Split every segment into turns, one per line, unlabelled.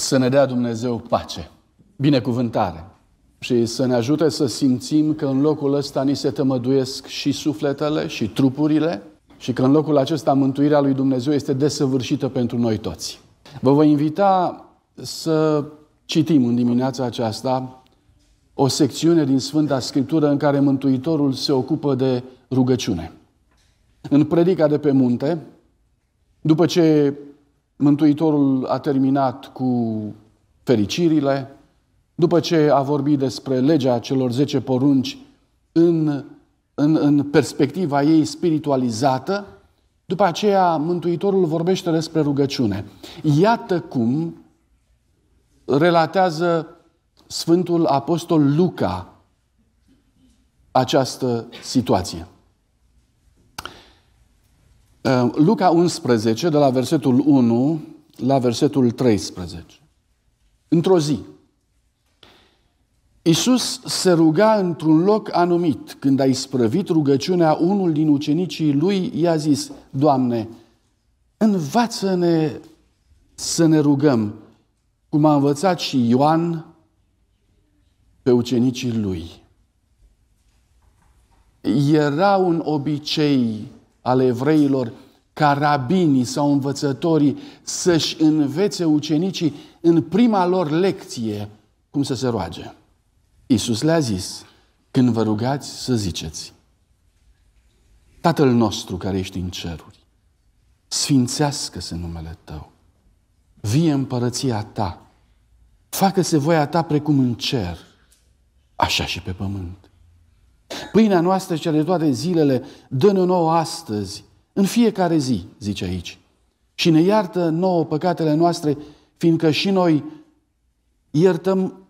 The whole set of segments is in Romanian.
să ne dea Dumnezeu pace, binecuvântare și să ne ajute să simțim că în locul ăsta ni se tămăduiesc și sufletele și trupurile și că în locul acesta mântuirea lui Dumnezeu este desăvârșită pentru noi toți. Vă voi invita să citim în dimineața aceasta o secțiune din Sfânta Scriptură în care Mântuitorul se ocupă de rugăciune. În predica de pe munte, după ce Mântuitorul a terminat cu fericirile, după ce a vorbit despre legea celor 10 porunci în, în, în perspectiva ei spiritualizată, după aceea Mântuitorul vorbește despre rugăciune. Iată cum relatează Sfântul Apostol Luca această situație. Ehm, Luca 11, de la versetul 1 la versetul 13. Într-o zi, Iisus se ruga într-un loc anumit. Când a isprăvit rugăciunea, unul din ucenicii lui i-a zis, Doamne, învață-ne să ne rugăm, cum a învățat și Ioan pe ucenicii lui. Era un obicei ale evreilor ca rabinii sau învățătorii să-și învețe ucenicii în prima lor lecție cum să se roage. Iisus le-a zis, când vă rugați să ziceți, Tatăl nostru care ești în ceruri, sfințească-se numele Tău, vie împărăția Ta, facă-se voia Ta precum în cer, așa și pe pământ. Pâinea noastră cea de toate zilele, dă-ne nouă astăzi, în fiecare zi, zice aici. Și ne iartă nouă păcatele noastre, fiindcă și noi iertăm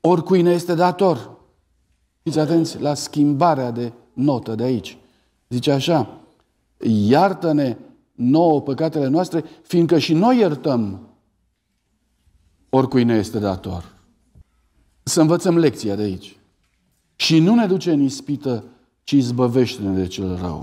oricui ne este dator. Fiți atenți la schimbarea de notă de aici. Zice așa, iartă-ne nouă păcatele noastre, fiindcă și noi iertăm oricui ne este dator. Să învățăm lecția de aici. Și nu ne duce în ispită, ci izbăvește-ne de cel rău.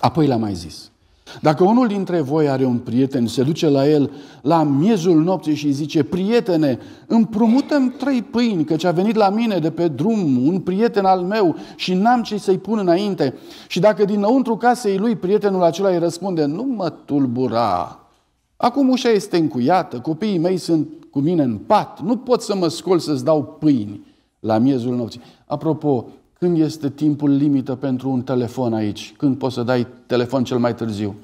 Apoi l-a mai zis. Dacă unul dintre voi are un prieten, se duce la el la miezul nopții și îi zice, prietene, împrumutăm trei pâini, căci a venit la mine de pe drum un prieten al meu și n-am ce să-i pun înainte. Și dacă dinăuntru casei lui prietenul acela îi răspunde, nu mă tulbura, acum ușa este încuiată, copiii mei sunt cu mine în pat, nu pot să mă scol să-ți dau pâini la miezul nopții. Apropo, când este timpul limită pentru un telefon aici? Când poți să dai telefon cel mai târziu?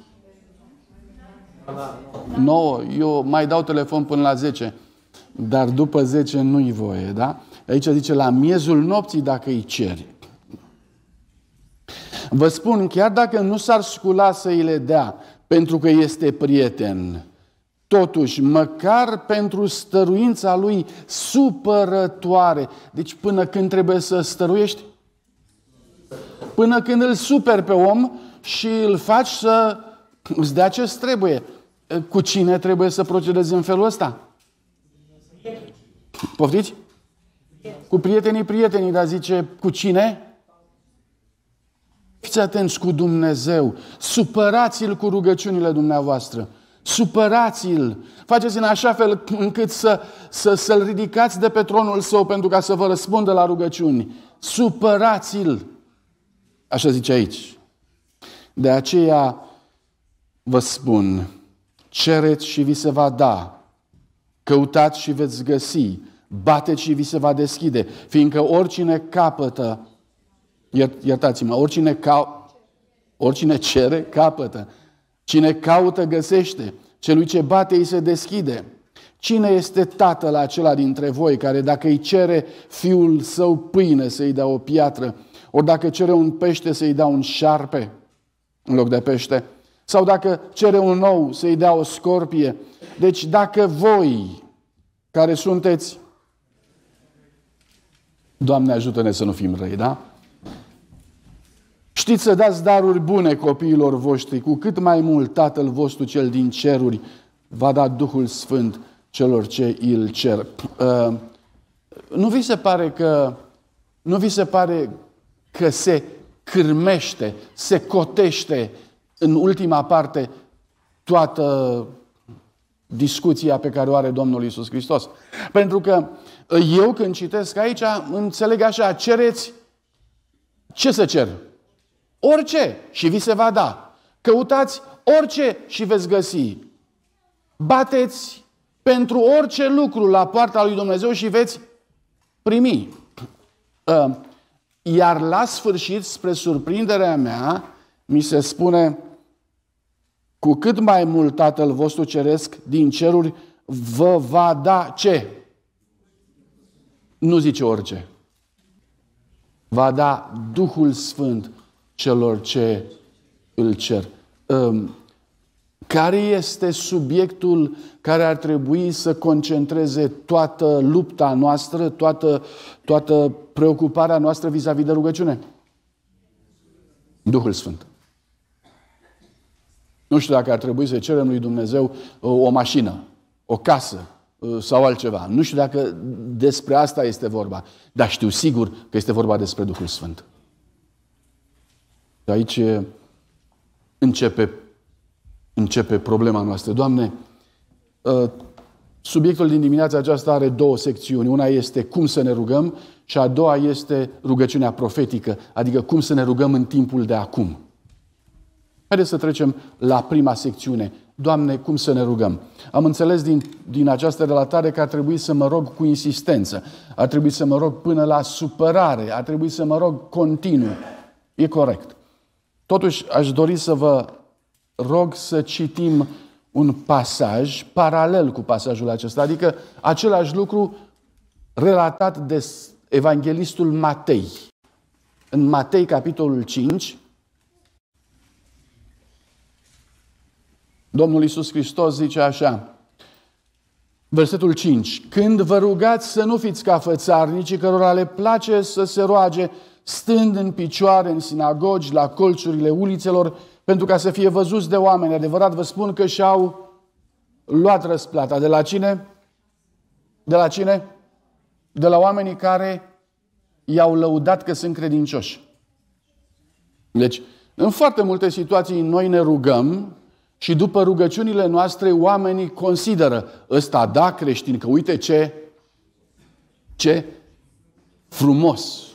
9. Eu mai dau telefon până la 10. Dar după 10 nu-i voie, da? Aici zice la miezul nopții dacă îi ceri. Vă spun, chiar dacă nu s-ar scula să îi le dea, pentru că este prieten, Totuși, măcar pentru stăruința lui supărătoare. Deci până când trebuie să stăruiești? Până când îl superi pe om și îl faci să îți dea ce trebuie. Cu cine trebuie să procedezi în felul ăsta? Poftiți? Cu prietenii, prietenii, dar zice cu cine? Fiți atenți cu Dumnezeu, supărați-L cu rugăciunile dumneavoastră supărați-l, faceți în așa fel încât să, să, să-l ridicați de pe tronul său pentru ca să vă răspundă la rugăciuni. Supărați-l! Așa zice aici. De aceea vă spun, cereți și vi se va da, căutați și veți găsi, bateți și vi se va deschide, fiindcă oricine capătă, iert, iertați-mă, oricine, ca, oricine cere, capătă. Cine caută, găsește. Celui ce bate, îi se deschide. Cine este tatăl acela dintre voi care dacă îi cere fiul său pâine să-i dea o piatră, ori dacă cere un pește să-i dea un șarpe în loc de pește, sau dacă cere un nou, să-i dea o scorpie. Deci dacă voi, care sunteți, Doamne ajută-ne să nu fim răi, da? Știți să dați daruri bune copiilor voștri, cu cât mai mult Tatăl vostru cel din ceruri va da Duhul Sfânt celor ce îl cer. Uh, nu vi se pare că nu vi se pare că se cârmește, se cotește în ultima parte toată discuția pe care o are Domnul Isus Hristos. Pentru că uh, eu când citesc aici, înțeleg așa, cereți, ce să cer? Orice și vi se va da. Căutați orice și veți găsi. Bateți pentru orice lucru la poarta lui Dumnezeu și veți primi. Uh, iar la sfârșit, spre surprinderea mea, mi se spune, cu cât mai mult Tatăl vostru ceresc din ceruri vă va da ce? Nu zice orice. Va da Duhul Sfânt celor ce îl cer. Ehm, care este subiectul care ar trebui să concentreze toată lupta noastră, toată, toată preocuparea noastră vis-a-vis de rugăciune? Duhul Sfânt. Nu știu dacă ar trebui să cerem lui Dumnezeu uh, o mașină, o casă uh, sau altceva. Nu știu dacă despre asta este vorba, dar știu sigur că este vorba despre Duhul Sfânt aici începe, începe problema noastră. Doamne, ă, subiectul din dimineața aceasta are două secțiuni. Una este cum să ne rugăm și a doua este rugăciunea profetică, adică cum să ne rugăm în timpul de acum. Haideți să trecem la prima secțiune. Doamne, cum să ne rugăm? Am înțeles din, din această relatare că ar trebui să mă rog cu insistență, ar trebui să mă rog până la supărare, ar trebui să mă rog continuu. E corect. Totuși, aș dori să vă rog să citim un pasaj paralel cu pasajul acesta, adică același lucru relatat de evanghelistul Matei. În Matei, capitolul 5, Domnul Isus Hristos zice așa, versetul 5, Când vă rugați să nu fiți ca fățarnicii cărora le place să se roage, stând în picioare în sinagogi, la colțurile ulițelor, pentru ca să fie văzuți de oameni. Adevărat vă spun că și-au luat răsplata. De la cine? De la cine? De la oamenii care i-au lăudat că sunt credincioși. Deci, în foarte multe situații noi ne rugăm și după rugăciunile noastre oamenii consideră ăsta da creștin, că uite ce, ce frumos,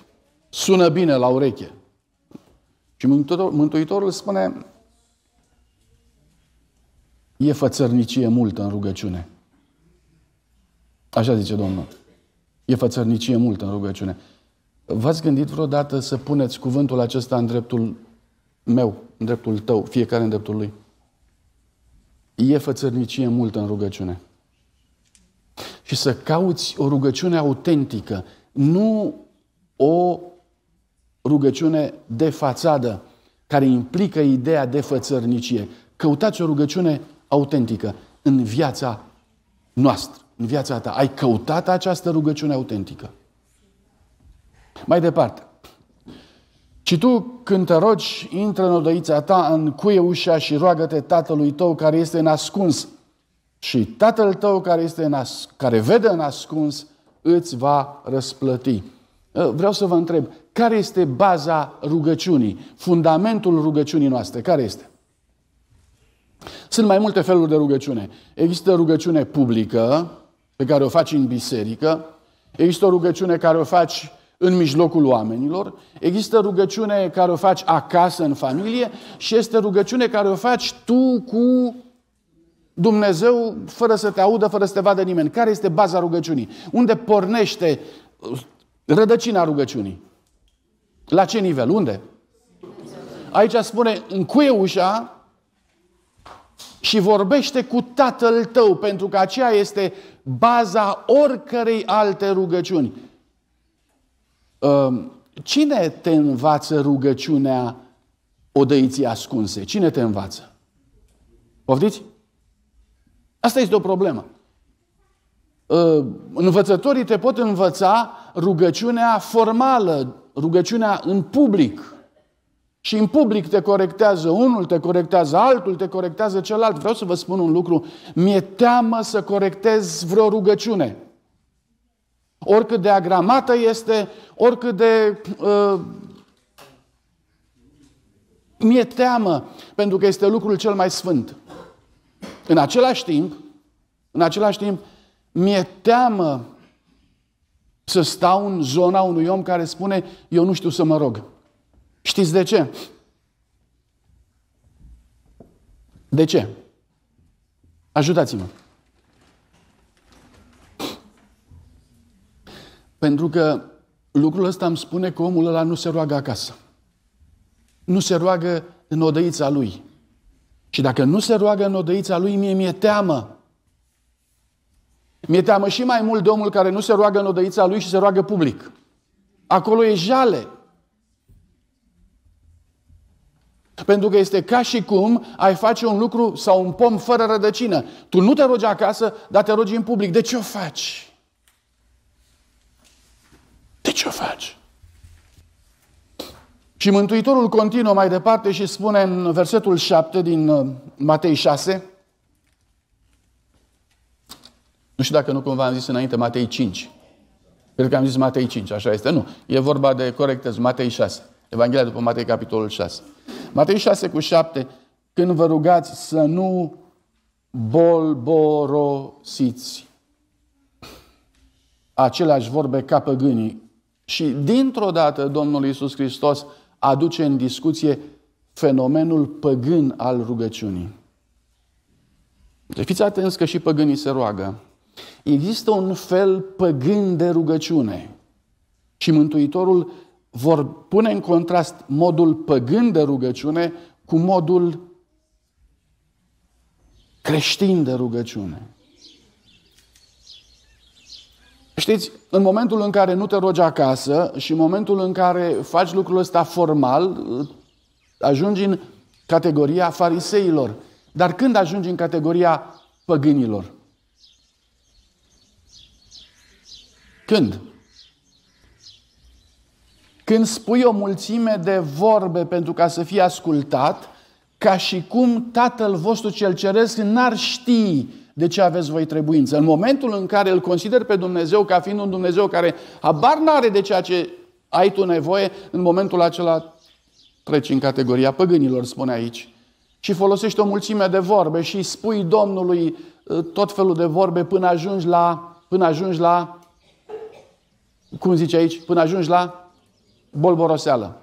sună bine la ureche. Și Mântuitorul spune, e fățărnicie multă în rugăciune. Așa zice Domnul. E fățărnicie multă în rugăciune. V-ați gândit vreodată să puneți cuvântul acesta în dreptul meu, în dreptul tău, fiecare în dreptul lui? E fățărnicie multă în rugăciune. Și să cauți o rugăciune autentică, nu o rugăciune de fațadă, care implică ideea de fățărnicie. Căutați o rugăciune autentică în viața noastră, în viața ta. Ai căutat această rugăciune autentică. Mai departe. Și tu, când te rogi, intră în odăița ta, cuie ușa și roagă-te tatălui tău care este nascuns. Și tatăl tău care, este nas- care vede în ascuns îți va răsplăti. Vreau să vă întreb, care este baza rugăciunii? Fundamentul rugăciunii noastre, care este? Sunt mai multe feluri de rugăciune. Există rugăciune publică, pe care o faci în biserică, există o rugăciune care o faci în mijlocul oamenilor, există rugăciune care o faci acasă, în familie, și este rugăciune care o faci tu cu Dumnezeu, fără să te audă, fără să te vadă nimeni. Care este baza rugăciunii? Unde pornește uh, rădăcina rugăciunii? La ce nivel? Unde? Aici spune, încuie ușa și vorbește cu tatăl tău, pentru că aceea este baza oricărei alte rugăciuni. Ehm, cine te învață rugăciunea odăiții ascunse? Cine te învață? Poftiți? Asta este o problemă. Ehm, învățătorii te pot învăța rugăciunea formală, rugăciunea în public. Și în public te corectează unul, te corectează altul, te corectează celălalt. Vreau să vă spun un lucru. Mi-e teamă să corectez vreo rugăciune. Oricât de agramată este, oricât de... Uh, mi-e teamă, pentru că este lucrul cel mai sfânt. În același timp, în același timp, mi-e teamă să stau în zona unui om care spune, eu nu știu să mă rog. Știți de ce? De ce? Ajutați-mă. Pentru că lucrul ăsta îmi spune că omul ăla nu se roagă acasă. Nu se roagă în odăița lui. Și dacă nu se roagă în odăița lui, mie mi-e teamă mi-e teamă și mai mult de omul care nu se roagă în odăița lui și se roagă public. Acolo e jale. Pentru că este ca și cum ai face un lucru sau un pom fără rădăcină. Tu nu te rogi acasă, dar te rogi în public. De ce o faci? De ce o faci? Și Mântuitorul continuă mai departe și spune în versetul 7 din uh, Matei 6, nu știu dacă nu cumva am zis înainte Matei 5. Cred că am zis Matei 5, așa este. Nu, e vorba de corectez, Matei 6. Evanghelia după Matei, capitolul 6. Matei 6 cu 7, când vă rugați să nu bolborosiți. Aceleași vorbe ca păgânii. Și dintr-o dată Domnul Iisus Hristos aduce în discuție fenomenul păgân al rugăciunii. Deci fiți atenți că și păgânii se roagă. Există un fel păgând de rugăciune și Mântuitorul vor pune în contrast modul păgând de rugăciune cu modul creștin de rugăciune. Știți, în momentul în care nu te rogi acasă și în momentul în care faci lucrul ăsta formal, ajungi în categoria fariseilor. Dar când ajungi în categoria păgânilor? Când? Când spui o mulțime de vorbe pentru ca să fie ascultat, ca și cum Tatăl vostru cel ceresc n-ar ști de ce aveți voi trebuință. În momentul în care îl consider pe Dumnezeu ca fiind un Dumnezeu care habar n-are de ceea ce ai tu nevoie, în momentul acela treci în categoria păgânilor, spune aici. Și folosești o mulțime de vorbe și spui Domnului uh, tot felul de vorbe până ajungi la, până ajungi la cum zice aici, până ajungi la bolboroseală.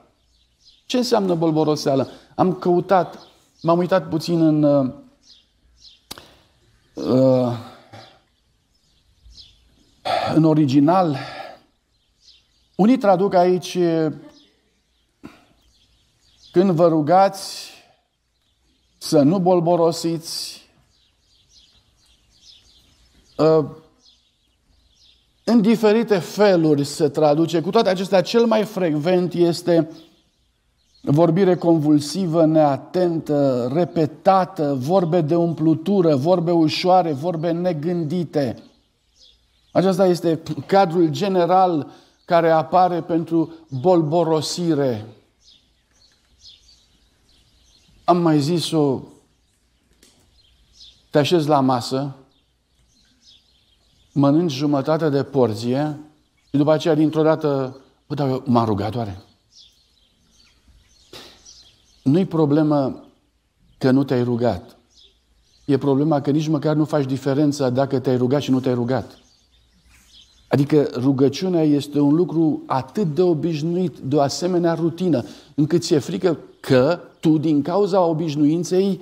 Ce înseamnă bolboroseală? Am căutat, m-am uitat puțin în uh, uh în original. Unii traduc aici când vă rugați să nu bolborosiți, uh, în diferite feluri se traduce. Cu toate acestea, cel mai frecvent este vorbire convulsivă, neatentă, repetată, vorbe de umplutură, vorbe ușoare, vorbe negândite. Acesta este cadrul general care apare pentru bolborosire. Am mai zis-o, te așezi la masă, mănânci jumătate de porție și după aceea dintr-o dată, bă, dar m-am rugat oare? Nu-i problemă că nu te-ai rugat. E problema că nici măcar nu faci diferența dacă te-ai rugat și nu te-ai rugat. Adică rugăciunea este un lucru atât de obișnuit, de o asemenea rutină, încât ți-e frică că tu, din cauza obișnuinței,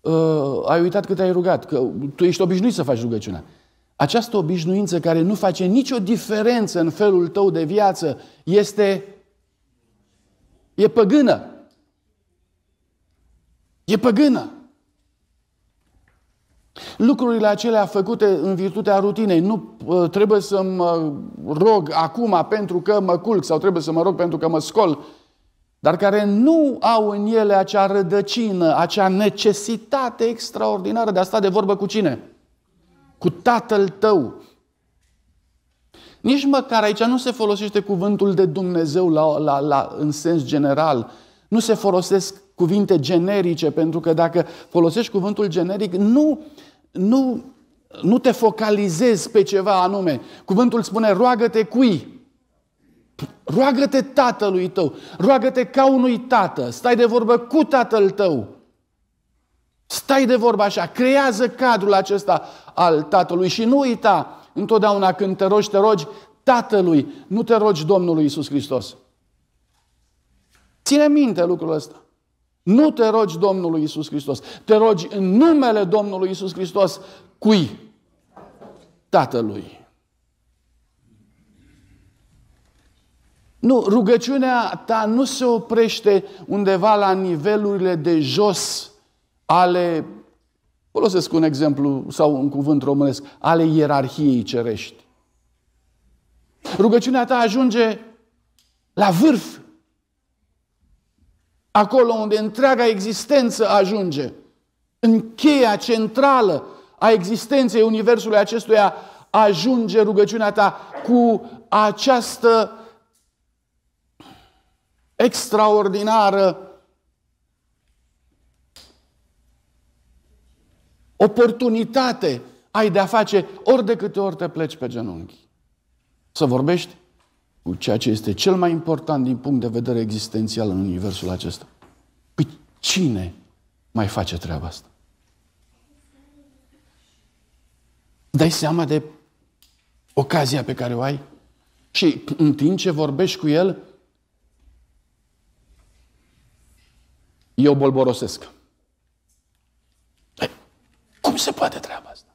uh, ai uitat că te-ai rugat, că tu ești obișnuit să faci rugăciunea. Această obișnuință care nu face nicio diferență în felul tău de viață este e păgână. E păgână. Lucrurile acelea făcute în virtutea rutinei, nu ă, trebuie să mă rog acum pentru că mă culc sau trebuie să mă rog pentru că mă scol, dar care nu au în ele acea rădăcină, acea necesitate extraordinară de a sta de vorbă cu cine? cu tatăl tău. Nici măcar aici nu se folosește cuvântul de Dumnezeu la, la, la, în sens general. Nu se folosesc cuvinte generice, pentru că dacă folosești cuvântul generic, nu, nu, nu te focalizezi pe ceva anume. Cuvântul spune roagă-te cui? Roagă-te tatălui tău, roagă-te ca unui tată, stai de vorbă cu tatăl tău. Stai de vorba așa, creează cadrul acesta al Tatălui și nu uita întotdeauna când te rogi, te rogi Tatălui, nu te rogi Domnului Isus Hristos. Ține minte lucrul ăsta. Nu te rogi Domnului Isus Hristos. Te rogi în numele Domnului Isus Hristos cui? Tatălui. Nu, rugăciunea ta nu se oprește undeva la nivelurile de jos ale, folosesc un exemplu sau un cuvânt românesc, ale ierarhiei cerești. Rugăciunea ta ajunge la vârf, acolo unde întreaga existență ajunge, în cheia centrală a existenței Universului acestuia ajunge rugăciunea ta cu această extraordinară oportunitate ai de a face ori de câte ori te pleci pe genunchi. Să vorbești cu ceea ce este cel mai important din punct de vedere existențial în universul acesta. Păi cine mai face treaba asta? Dai seama de ocazia pe care o ai? Și în timp ce vorbești cu el, eu bolborosesc se poate treaba asta.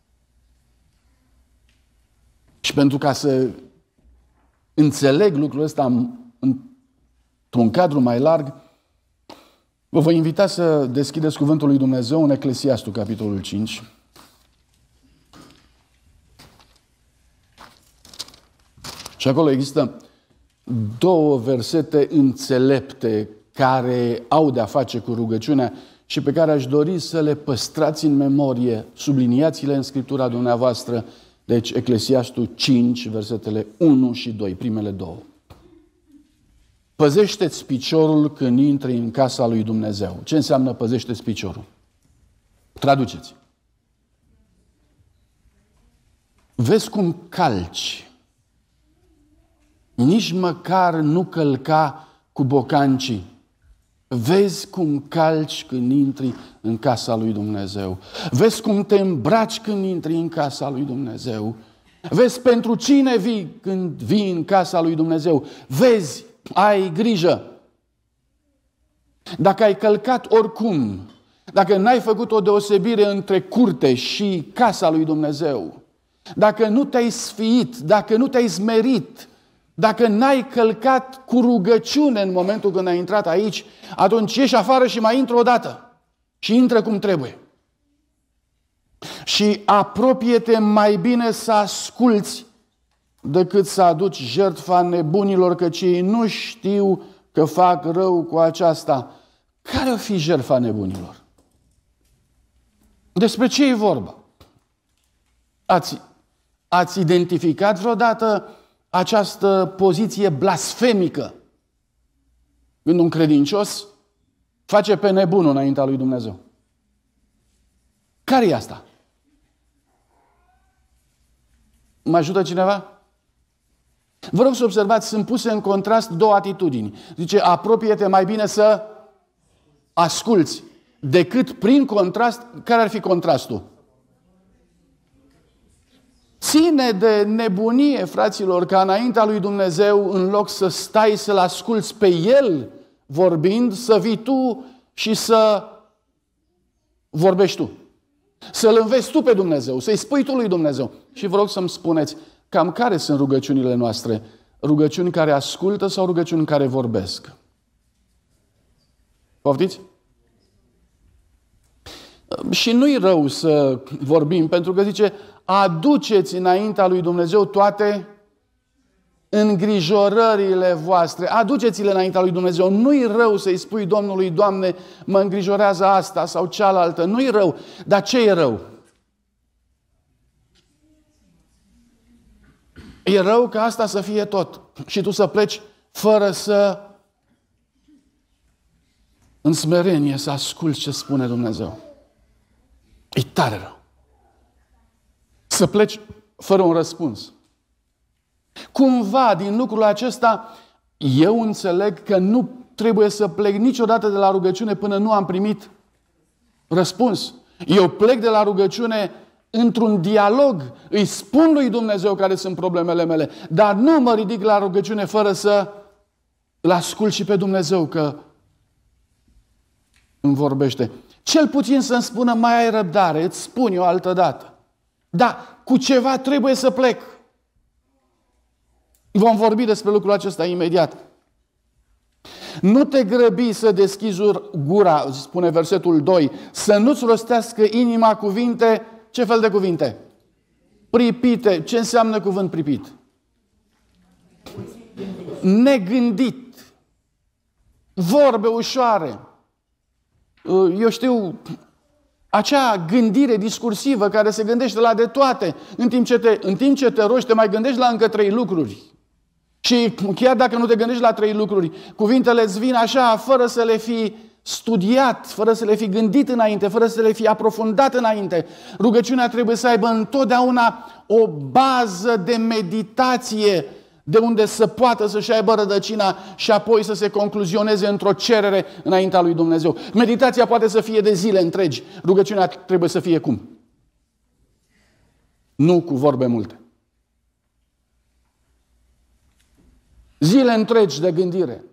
Și pentru ca să înțeleg lucrul ăsta într-un cadru mai larg, vă voi invita să deschideți Cuvântul lui Dumnezeu în Eclesiastul, capitolul 5. Și acolo există două versete înțelepte care au de-a face cu rugăciunea și pe care aș dori să le păstrați în memorie, subliniați-le în Scriptura dumneavoastră, deci Eclesiastul 5, versetele 1 și 2, primele două. Păzește-ți piciorul când intri în casa lui Dumnezeu. Ce înseamnă păzește-ți piciorul? Traduceți. Vezi cum calci. Nici măcar nu călca cu bocancii Vezi cum calci când intri în casa lui Dumnezeu. Vezi cum te îmbraci când intri în casa lui Dumnezeu. Vezi pentru cine vii când vii în casa lui Dumnezeu. Vezi, ai grijă. Dacă ai călcat oricum, dacă n-ai făcut o deosebire între curte și casa lui Dumnezeu, dacă nu te-ai sfiit, dacă nu te-ai zmerit, dacă n-ai călcat cu rugăciune în momentul când ai intrat aici, atunci ieși afară și mai intră o dată. Și intră cum trebuie. Și apropie-te mai bine să asculți decât să aduci jertfa nebunilor, că cei nu știu că fac rău cu aceasta. Care o fi jertfa nebunilor? Despre ce e vorba? Ați, ați identificat vreodată această poziție blasfemică când un credincios face pe nebun înaintea lui Dumnezeu. Care e asta? Mă ajută cineva? Vă rog să observați, sunt puse în contrast două atitudini. Zice, apropie-te mai bine să asculți, decât prin contrast, care ar fi contrastul? ține de nebunie, fraților, ca înaintea lui Dumnezeu, în loc să stai să-L asculți pe El vorbind, să vii tu și să vorbești tu. Să-L înveți tu pe Dumnezeu, să-i spui tu lui Dumnezeu. Și vă rog să-mi spuneți cam care sunt rugăciunile noastre. Rugăciuni care ascultă sau rugăciuni care vorbesc? Poftiți? Și nu-i rău să vorbim, pentru că zice, aduceți înaintea lui Dumnezeu toate îngrijorările voastre, aduceți-le înaintea lui Dumnezeu. Nu-i rău să-i spui Domnului, Doamne, mă îngrijorează asta sau cealaltă. Nu-i rău. Dar ce e rău? E rău ca asta să fie tot și tu să pleci fără să în smerenie să asculți ce spune Dumnezeu. E tare rău. Să pleci fără un răspuns. Cumva, din lucrul acesta, eu înțeleg că nu trebuie să plec niciodată de la rugăciune până nu am primit răspuns. Eu plec de la rugăciune într-un dialog, îi spun lui Dumnezeu care sunt problemele mele, dar nu mă ridic la rugăciune fără să l ascult și pe Dumnezeu că îmi vorbește. Cel puțin să-mi spună, mai ai răbdare, îți spun eu altă dată. Dar cu ceva trebuie să plec. Vom vorbi despre lucrul acesta imediat. Nu te grăbi să deschizi gura, spune versetul 2, să nu-ți rostească inima cuvinte, ce fel de cuvinte? Pripite. Ce înseamnă cuvânt pripit? Negândit. Vorbe ușoare. Uh, eu știu, acea gândire discursivă care se gândește la de toate, în timp ce te, în timp ce te rogi, te mai gândești la încă trei lucruri. Și chiar dacă nu te gândești la trei lucruri, cuvintele îți vin așa, fără să le fi studiat, fără să le fi gândit înainte, fără să le fi aprofundat înainte. Rugăciunea trebuie să aibă întotdeauna o bază de meditație de unde să poată să-și aibă rădăcina și apoi să se concluzioneze într-o cerere înaintea lui Dumnezeu. Meditația poate să fie de zile întregi, rugăciunea trebuie să fie cum? Nu cu vorbe multe. Zile întregi de gândire,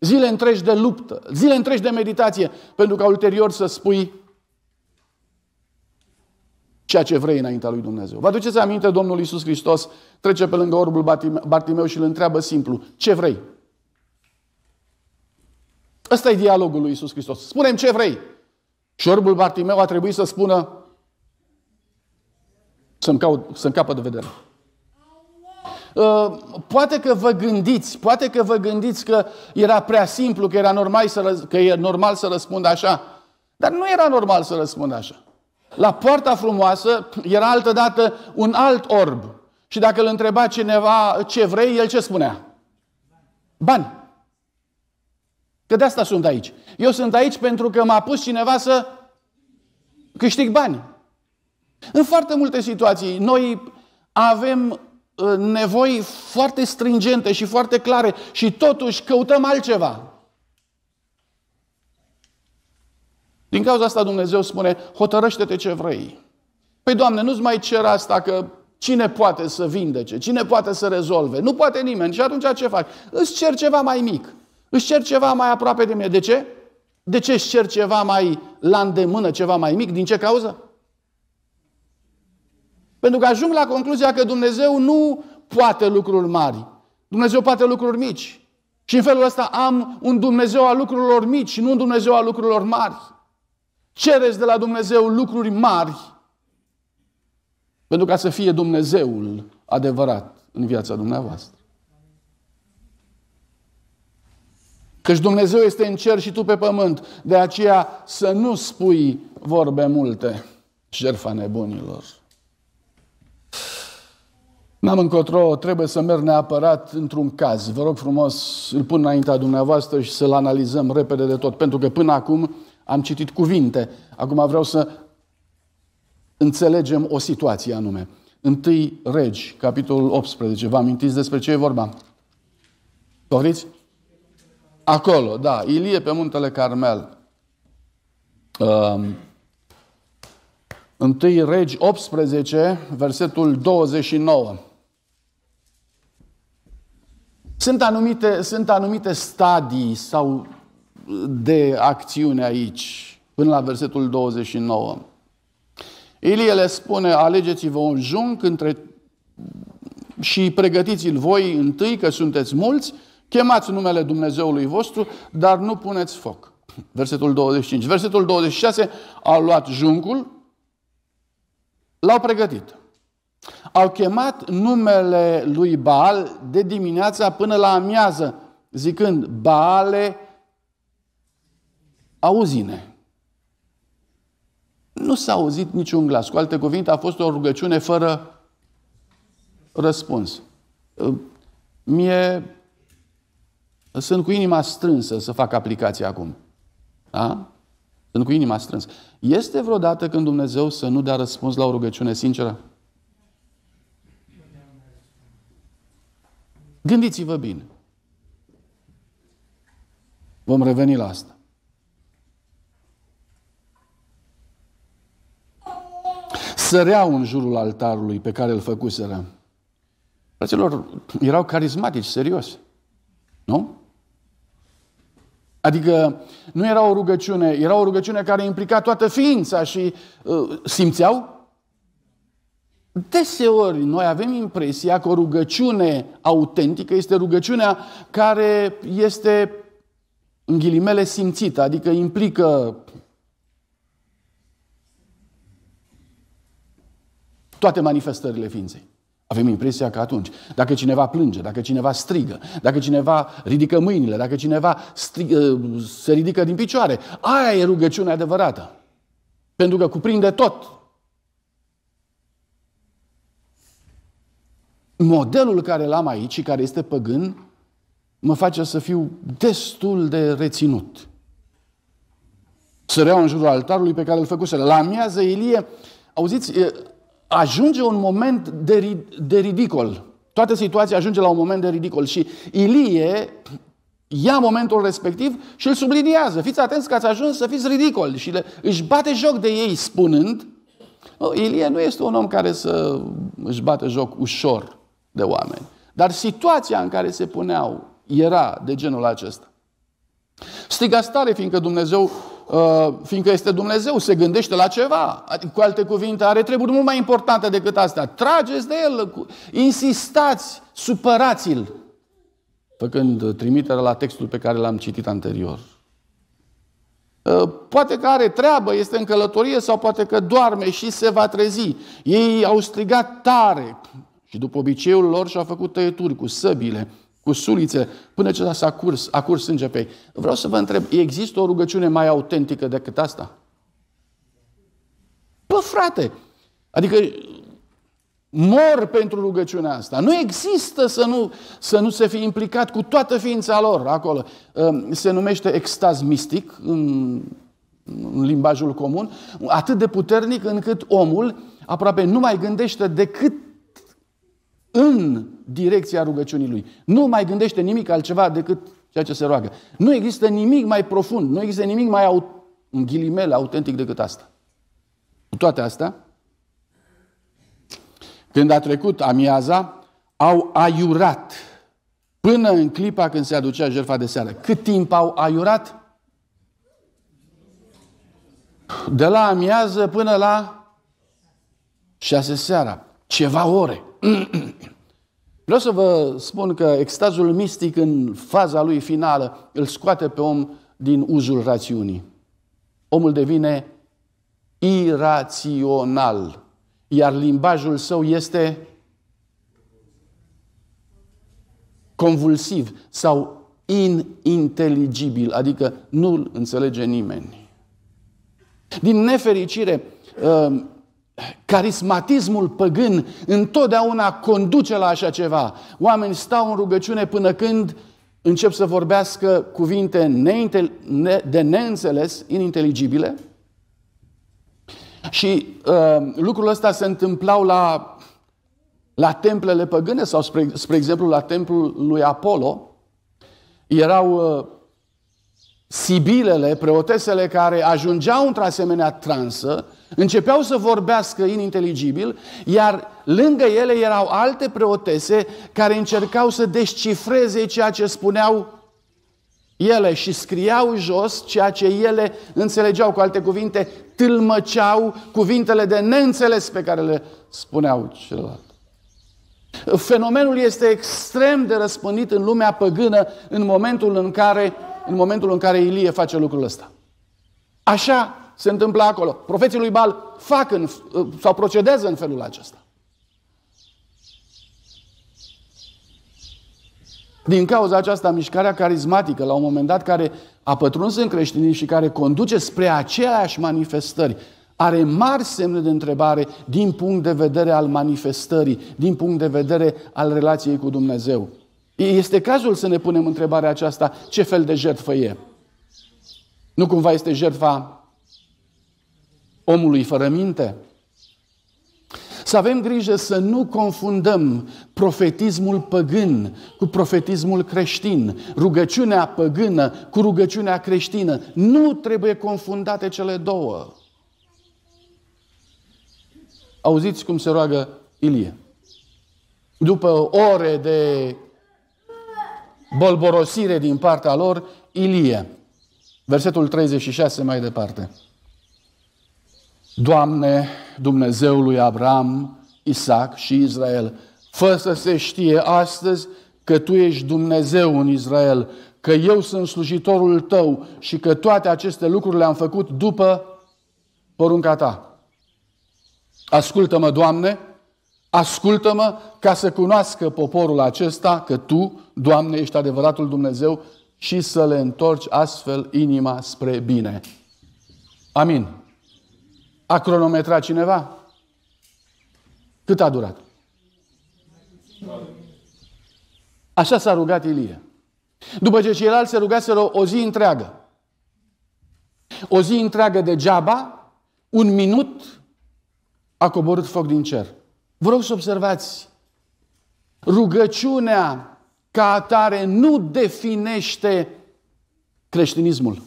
zile întregi de luptă, zile întregi de meditație, pentru ca ulterior să spui ceea ce vrei înaintea lui Dumnezeu. Vă aduceți aminte, Domnul Iisus Hristos trece pe lângă orbul Bartimeu și îl întreabă simplu, ce vrei? Ăsta e dialogul lui Iisus Hristos. Spunem ce vrei. Și orbul Bartimeu a trebuit să spună să-mi, caut, să-mi de vedere. Uh, poate că vă gândiți, poate că vă gândiți că era prea simplu, că era normal să, că e normal să răspundă așa, dar nu era normal să răspundă așa. La poarta frumoasă era altădată un alt orb. Și dacă îl întreba cineva ce vrei, el ce spunea? Bani. Că de asta sunt aici. Eu sunt aici pentru că m-a pus cineva să câștig bani. În foarte multe situații, noi avem uh, nevoi foarte stringente și foarte clare și totuși căutăm altceva. Din cauza asta Dumnezeu spune, hotărăște-te ce vrei. Păi, Doamne, nu-ți mai cer asta că cine poate să vindece, cine poate să rezolve. Nu poate nimeni. Și atunci ce faci? Îți cer ceva mai mic. Îți cer ceva mai aproape de mine. De ce? De ce îți cer ceva mai la îndemână, ceva mai mic? Din ce cauză? Pentru că ajung la concluzia că Dumnezeu nu poate lucruri mari. Dumnezeu poate lucruri mici. Și în felul ăsta am un Dumnezeu al lucrurilor mici și nu un Dumnezeu al lucrurilor mari. Cereți de la Dumnezeu lucruri mari pentru ca să fie Dumnezeul adevărat în viața dumneavoastră. Căci Dumnezeu este în cer și tu pe pământ. De aceea să nu spui vorbe multe, jerfa nebunilor. N-am încotro, trebuie să merg neapărat într-un caz. Vă rog frumos, îl pun înaintea dumneavoastră și să-l analizăm repede de tot. Pentru că până acum am citit cuvinte. Acum vreau să înțelegem o situație anume. Întâi Regi, capitolul 18. Vă amintiți despre ce e vorba? Doriți? Acolo, da. Ilie pe muntele Carmel. Um, întâi Regi 18, versetul 29. Sunt anumite, sunt anumite stadii sau de acțiune aici, până la versetul 29. Ilie le spune, alegeți-vă un junc între și pregătiți-l voi întâi, că sunteți mulți, chemați numele Dumnezeului vostru, dar nu puneți foc. Versetul 25. Versetul 26, au luat juncul, l-au pregătit. Au chemat numele lui Baal de dimineața până la amiază, zicând, Baale, Auzine, Nu s-a auzit niciun glas. Cu alte cuvinte, a fost o rugăciune fără răspuns. Uh, mie sunt cu inima strânsă să fac aplicația acum. Da? Sunt cu inima strânsă. Este vreodată când Dumnezeu să nu dea răspuns la o rugăciune sinceră? Gândiți-vă bine. Vom reveni la asta. săreau în jurul altarului pe care îl făcuseră. Fraților, erau carismatici, serios. Nu? Adică nu era o rugăciune, era o rugăciune care implica toată ființa și uh, simțeau? Deseori noi avem impresia că o rugăciune autentică este rugăciunea care este în ghilimele simțită, adică implică toate manifestările ființei. Avem impresia că atunci, dacă cineva plânge, dacă cineva strigă, dacă cineva ridică mâinile, dacă cineva strigă, se ridică din picioare, aia e rugăciunea adevărată. Pentru că cuprinde tot. Modelul care l-am aici și care este păgân mă face să fiu destul de reținut. Săreau în jurul altarului pe care îl făcuse. La amiază Ilie, auziți, ajunge un moment de, de ridicol. Toată situația ajunge la un moment de ridicol și Ilie ia momentul respectiv și îl subliniază. Fiți atenți că ați ajuns să fiți ridicoli și le, își bate joc de ei spunând nu, Ilie nu este un om care să își bate joc ușor de oameni. Dar situația în care se puneau era de genul acesta. Strigați tare, fiindcă Dumnezeu Uh, fiindcă este Dumnezeu, se gândește la ceva. Adică, cu alte cuvinte, are treburi mult mai importante decât astea. Trageți de el, insistați, supărați-l. Făcând uh, trimitere la textul pe care l-am citit anterior. Uh, poate că are treabă, este în călătorie sau poate că doarme și se va trezi. Ei au strigat tare și după obiceiul lor și-au făcut tăieturi cu săbile cu sulițe, până ce s-a curs, a curs sânge pe ei. Vreau să vă întreb, există o rugăciune mai autentică decât asta? Bă, frate! Adică mor pentru rugăciunea asta. Nu există să nu, să nu se fi implicat cu toată ființa lor acolo. Ehm, se numește extaz mistic în, în limbajul comun, atât de puternic încât omul aproape nu mai gândește decât în direcția rugăciunii lui. Nu mai gândește nimic altceva decât ceea ce se roagă. Nu există nimic mai profund, nu există nimic mai aut- în ghilimele autentic decât asta. Cu toate astea, când a trecut amiaza, au aiurat până în clipa când se aducea jertfa de seară. Cât timp au aiurat? De la amiază până la șase seara. Ceva ore. Vreau să vă spun că extazul mistic în faza lui finală îl scoate pe om din uzul rațiunii. Omul devine irațional, iar limbajul său este convulsiv sau ininteligibil, adică nu-l înțelege nimeni. Din nefericire, ă, Carismatismul păgân întotdeauna conduce la așa ceva. Oamenii stau în rugăciune până când încep să vorbească cuvinte de neînțeles, ininteligibile. Și uh, lucrul ăsta se întâmplau la, la templele păgâne sau, spre, spre exemplu, la templul lui Apollo. Erau uh, sibilele, preotesele care ajungeau într-asemenea transă, uh, Începeau să vorbească ininteligibil, iar lângă ele erau alte preotese care încercau să descifreze ceea ce spuneau ele și scriau jos ceea ce ele înțelegeau, cu alte cuvinte, tâlmăceau cuvintele de neînțeles pe care le spuneau celălalt. Fenomenul este extrem de răspândit în lumea păgână în momentul în care, în momentul în care Ilie face lucrul ăsta. Așa se întâmplă acolo. Profeții lui Bal fac în, uh, sau procedează în felul acesta. Din cauza aceasta, mișcarea carismatică, la un moment dat, care a pătruns în creștinism și care conduce spre aceleași manifestări, are mari semne de întrebare din punct de vedere al manifestării, din punct de vedere al relației cu Dumnezeu. Este cazul să ne punem întrebarea aceasta, ce fel de jertfă e? Nu cumva este jertfa omului fără minte. Să avem grijă să nu confundăm profetismul păgân cu profetismul creștin, rugăciunea păgână cu rugăciunea creștină. Nu trebuie confundate cele două. Auziți cum se roagă Ilie. După ore de bolborosire din partea lor, Ilie. Versetul 36 mai departe. Doamne, Dumnezeul lui Abraham, Isaac și Israel, fă să se știe astăzi că Tu ești Dumnezeu în Israel, că eu sunt slujitorul Tău și că toate aceste lucruri le-am făcut după porunca Ta. Ascultă-mă, Doamne, ascultă-mă ca să cunoască poporul acesta că Tu, Doamne, ești adevăratul Dumnezeu și să le întorci astfel inima spre bine. Amin. A cronometrat cineva? Cât a durat? Așa s-a rugat Ilie. După ce ceilalți se rugaseră o zi întreagă. O zi întreagă degeaba, un minut, a coborât foc din cer. Vă rog să observați, rugăciunea ca atare nu definește creștinismul.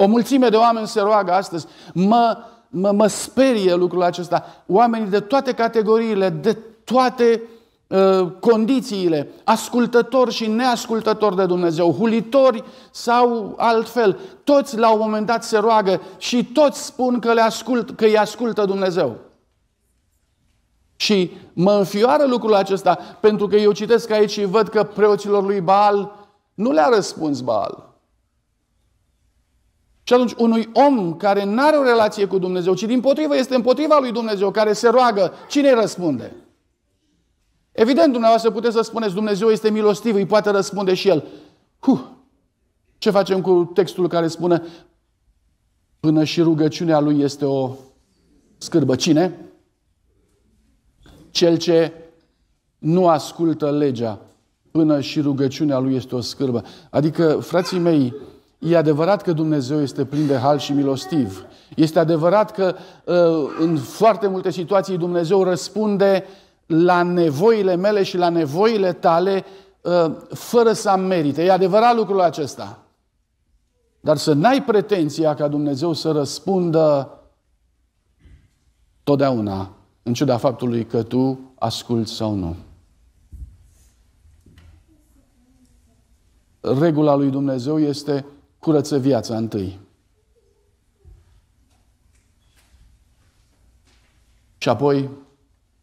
O mulțime de oameni se roagă astăzi. Mă, mă, mă sperie lucrul acesta. Oamenii de toate categoriile, de toate uh, condițiile, ascultători și neascultători de Dumnezeu, hulitori sau altfel, toți la un moment dat se roagă și toți spun că, le ascult, că îi ascultă Dumnezeu. Și mă înfioară lucrul acesta pentru că eu citesc aici și văd că preoților lui Baal nu le-a răspuns Baal. Și atunci unui om care nu are o relație cu Dumnezeu, ci din potrivă este împotriva lui Dumnezeu, care se roagă, cine îi răspunde? Evident, dumneavoastră puteți să spuneți, Dumnezeu este milostiv, îi poate răspunde și el. Huh. Ce facem cu textul care spune, până și rugăciunea lui este o scârbă? Cine? Cel ce nu ascultă legea, până și rugăciunea lui este o scârbă. Adică, frații mei, E adevărat că Dumnezeu este plin de hal și milostiv. Este adevărat că ă, în foarte multe situații Dumnezeu răspunde la nevoile mele și la nevoile tale ă, fără să am merite. E adevărat lucrul acesta. Dar să n-ai pretenția ca Dumnezeu să răspundă totdeauna, în ciuda faptului că tu asculți sau nu. Regula lui Dumnezeu este curăță viața întâi. Și apoi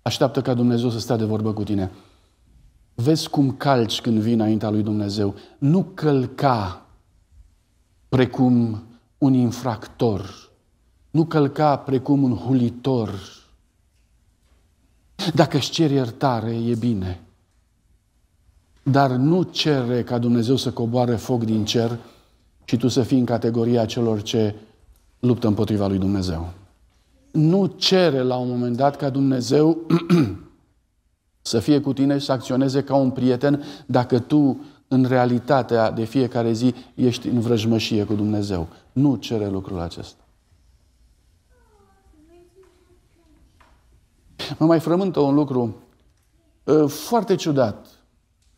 așteaptă ca Dumnezeu să stea de vorbă cu tine. Vezi cum calci când vii înaintea lui Dumnezeu. Nu călca precum un infractor. Nu călca precum un hulitor. Dacă își ceri iertare, e bine. Dar nu cere ca Dumnezeu să coboare foc din cer și tu să fii în categoria celor ce luptă împotriva lui Dumnezeu. Nu cere la un moment dat ca Dumnezeu să fie cu tine și să acționeze ca un prieten dacă tu, în realitatea de fiecare zi, ești în vrăjmășie cu Dumnezeu. Nu cere lucrul acesta. Mă mai frământă un lucru uh, foarte ciudat.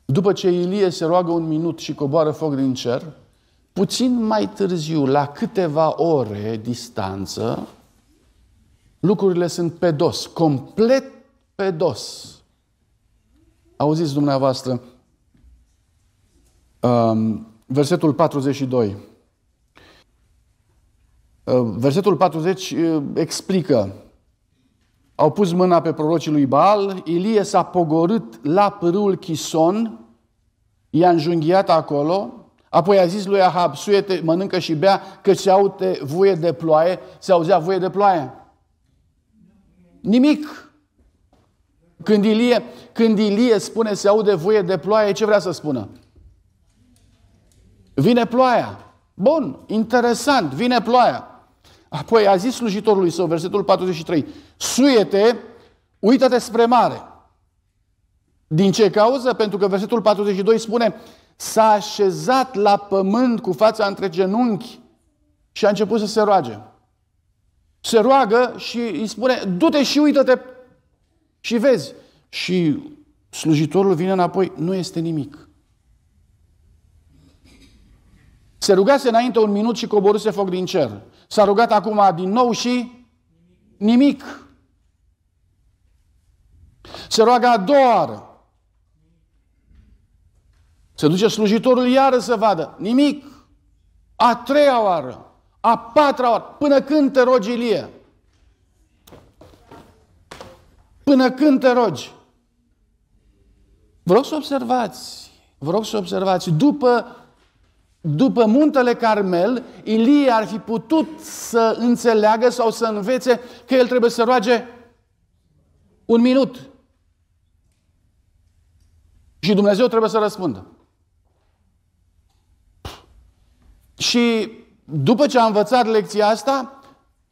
După ce Ilie se roagă un minut și coboară foc din cer, Puțin mai târziu, la câteva ore distanță, lucrurile sunt pe dos, complet pe dos. Auziți dumneavoastră, um, versetul 42. Uh, versetul 40 uh, explică. Au pus mâna pe prorocii lui Baal, Ilie s-a pogorât la pârâul Chison, i-a înjunghiat acolo, Apoi a zis lui Ahab, suiete, mănâncă și bea, că se aude voie de ploaie, se auzea voie de ploaie. Nimic. Când Ilie, când Ilie spune se aude voie de ploaie, ce vrea să spună? Vine ploaia. Bun, interesant, vine ploaia. Apoi a zis slujitorului său, versetul 43, suiete, uită-te spre mare. Din ce cauză? Pentru că versetul 42 spune, s-a așezat la pământ cu fața între genunchi și a început să se roage. Se roagă și îi spune, du-te și uită-te și vezi. Și slujitorul vine înapoi, nu este nimic. Se rugase înainte un minut și coboruse foc din cer. S-a rugat acum din nou și nimic. Se roagă a doua oară. Se duce slujitorul iară să vadă. Nimic. A treia oară, a patra oară, până când te rogi, Ilie? Până când te rogi? Vreau să observați, vreau să observați, după, după muntele Carmel, Ilie ar fi putut să înțeleagă sau să învețe că el trebuie să roage un minut. Și Dumnezeu trebuie să răspundă. Și după ce a învățat lecția asta,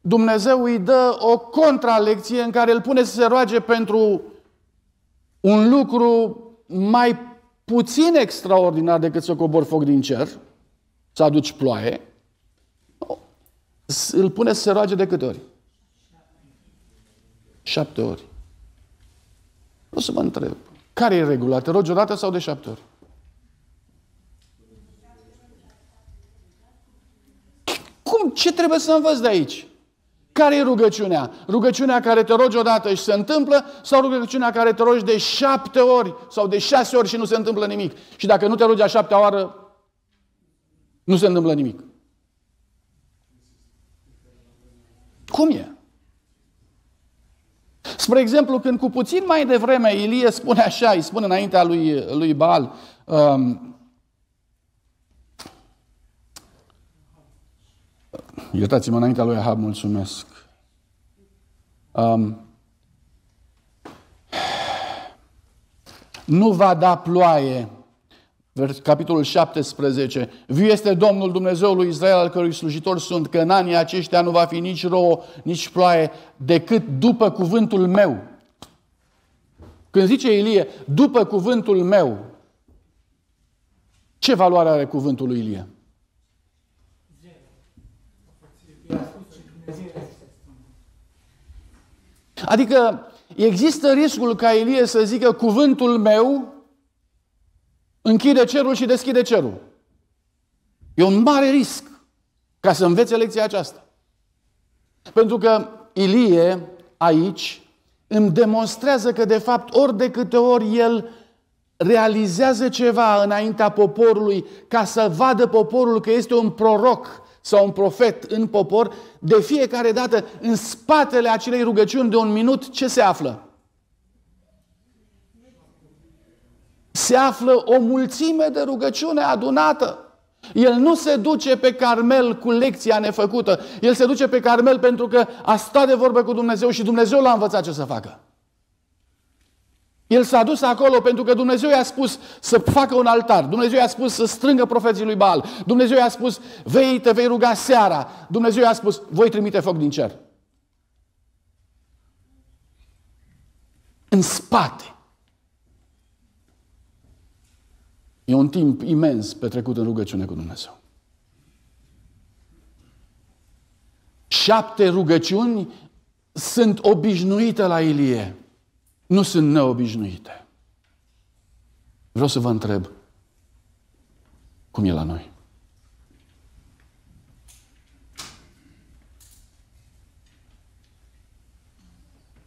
Dumnezeu îi dă o contralecție în care îl pune să se roage pentru un lucru mai puțin extraordinar decât să cobori foc din cer, să aduci ploaie, îl pune să se roage de câte ori? Șapte ori. O să mă întreb, care e regulată? Te rogi dată sau de șapte ori? Cum? Ce trebuie să învăț de aici? Care e rugăciunea? Rugăciunea care te rogi odată și se întâmplă sau rugăciunea care te rogi de șapte ori sau de șase ori și nu se întâmplă nimic? Și dacă nu te rogi a șaptea oară, nu se întâmplă nimic. Cum e? Spre exemplu, când cu puțin mai devreme Ilie spune așa, îi spune înaintea lui, lui Bal. um, Iertați-mă înaintea lui Ahab, mulțumesc. Um, nu va da ploaie. Capitolul 17. Viu este Domnul Dumnezeul lui Israel, al cărui slujitori sunt, că în anii aceștia nu va fi nici rouă, nici ploaie, decât după cuvântul meu. Când zice Ilie, după cuvântul meu, ce valoare are cuvântul lui Ilie? Adică există riscul ca Ilie să zică cuvântul meu închide cerul și deschide cerul. E un mare risc ca să învețe lecția aceasta. Pentru că Ilie aici îmi demonstrează că de fapt ori de câte ori el realizează ceva înaintea poporului ca să vadă poporul că este un proroc sau un profet în popor, de fiecare dată, în spatele acelei rugăciuni de un minut, ce se află? Se află o mulțime de rugăciune adunată. El nu se duce pe Carmel cu lecția nefăcută. El se duce pe Carmel pentru că a stat de vorbă cu Dumnezeu și Dumnezeu l-a învățat ce să facă. El s-a dus acolo pentru că Dumnezeu i-a spus să facă un altar. Dumnezeu i-a spus să strângă profeții lui Baal. Dumnezeu i-a spus, vei, te vei ruga seara. Dumnezeu i-a spus, voi trimite foc din cer. În spate. E un timp imens petrecut în rugăciune cu Dumnezeu. Șapte rugăciuni sunt obișnuite la Ilie nu sunt neobișnuite. Vreau să vă întreb, cum e la noi?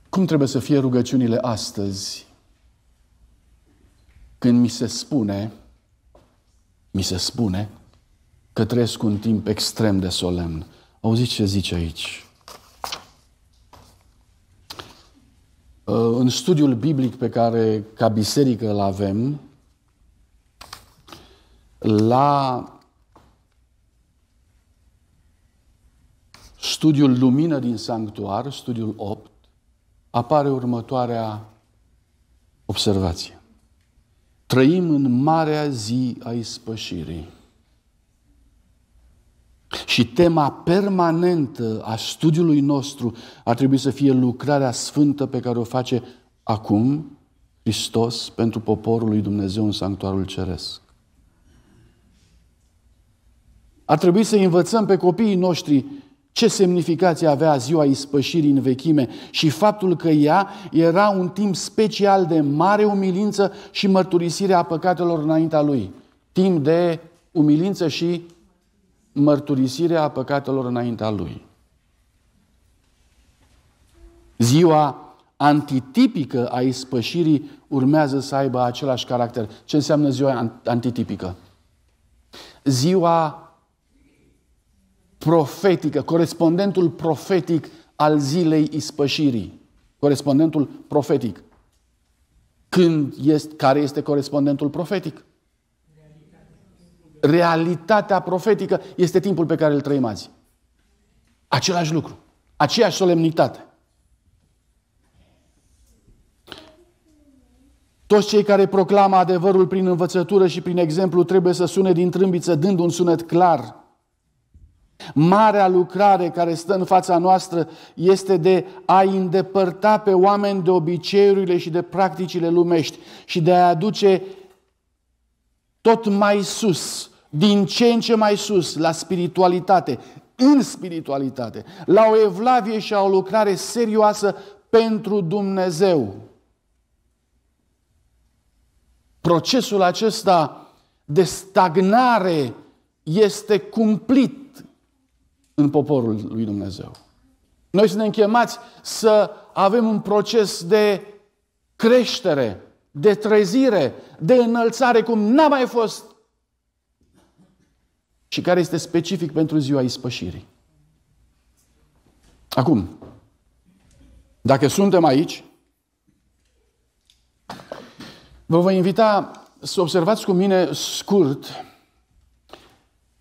Cum trebuie să fie rugăciunile astăzi când mi se spune, mi se spune că trăiesc un timp extrem de solemn. Auziți ce zice aici? Uh, în studiul biblic pe care ca biserică îl avem, la studiul Lumină din Sanctuar, studiul 8, apare următoarea observație. Trăim în marea zi a ispășirii. Și tema permanentă a studiului nostru ar trebui să fie lucrarea sfântă pe care o face acum Hristos pentru poporul lui Dumnezeu în sanctuarul ceresc. Ar trebui să învățăm pe copiii noștri ce semnificație avea ziua ispășirii în vechime și faptul că ea era un timp special de mare umilință și mărturisire a păcatelor înaintea lui. Timp de umilință și mărturisirea păcatelor înaintea lui. Ziua antitipică a ispășirii urmează să aibă același caracter. Ce înseamnă ziua antitipică? Ziua profetică, corespondentul profetic al zilei ispășirii. Corespondentul profetic. Când este, care este corespondentul profetic? realitatea profetică este timpul pe care îl trăim azi. Același lucru, aceeași solemnitate. Toți cei care proclamă adevărul prin învățătură și prin exemplu trebuie să sune din trâmbiță dând un sunet clar. Marea lucrare care stă în fața noastră este de a îndepărta pe oameni de obiceiurile și de practicile lumești și de a aduce tot mai sus, din ce în ce mai sus, la spiritualitate, în spiritualitate, la o evlavie și a o lucrare serioasă pentru Dumnezeu. Procesul acesta de stagnare este cumplit în poporul lui Dumnezeu. Noi suntem chemați să avem un proces de creștere de trezire, de înălțare, cum n-a mai fost și care este specific pentru ziua ispășirii. Acum, dacă suntem aici, vă voi invita să observați cu mine scurt